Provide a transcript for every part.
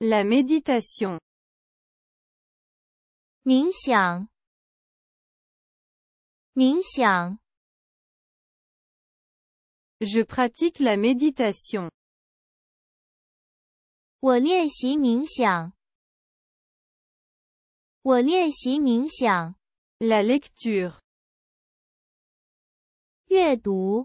La méditation. Mingxiang. Mingxiang. Je pratique la méditation. Wolie si mingxiang. Wolie si mingxiang. La lecture. Yue dou.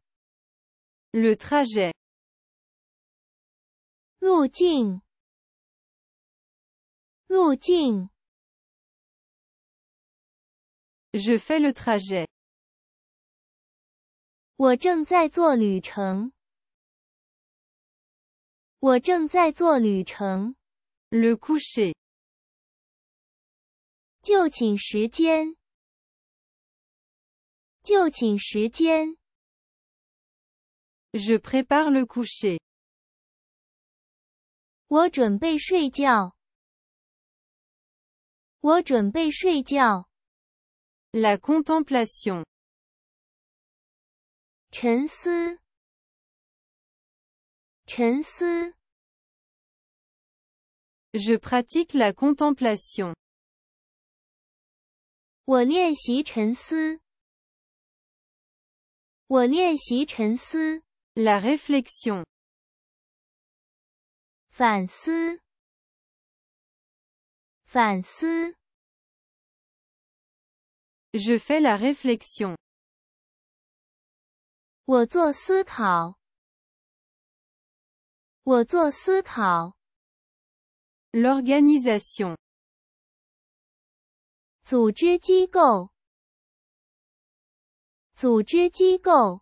Le trajet，入境，入境。Je fais le trajet，我正在做旅程。我正在做旅程。Le coucher，就寝时间，就寝时间。Je prépare le coucher. La contemplation. Je pratique la contemplation. La réflexion. je fais la réflexion. 我做思考。我做思考。L'organisation. l'organisation 组织机构组织机构。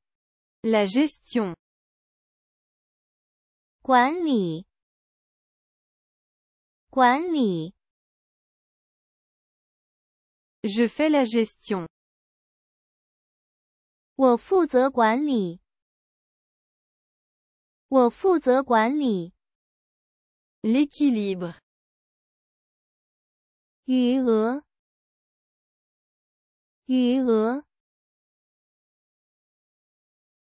la gestion. quand il... quand il... je fais la gestion. quoi fait le guan li? quoi fait le guan li? l'équilibre. il y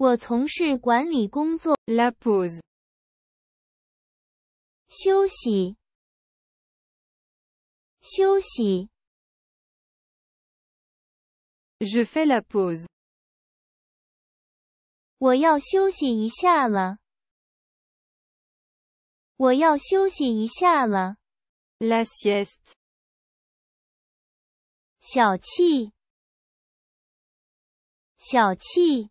我从事管理工作。La pause，休息，休息。Je fais la pause，我要休息一下了。我要休息一下了。La sieste，小憩，小憩。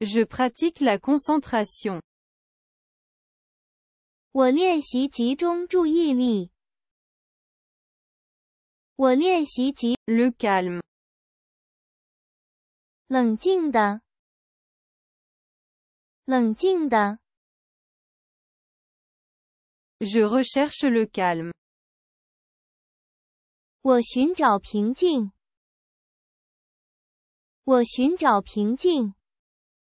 Je pratique la concentration. Le calme. Je recherche le calme. Je recherche le calme.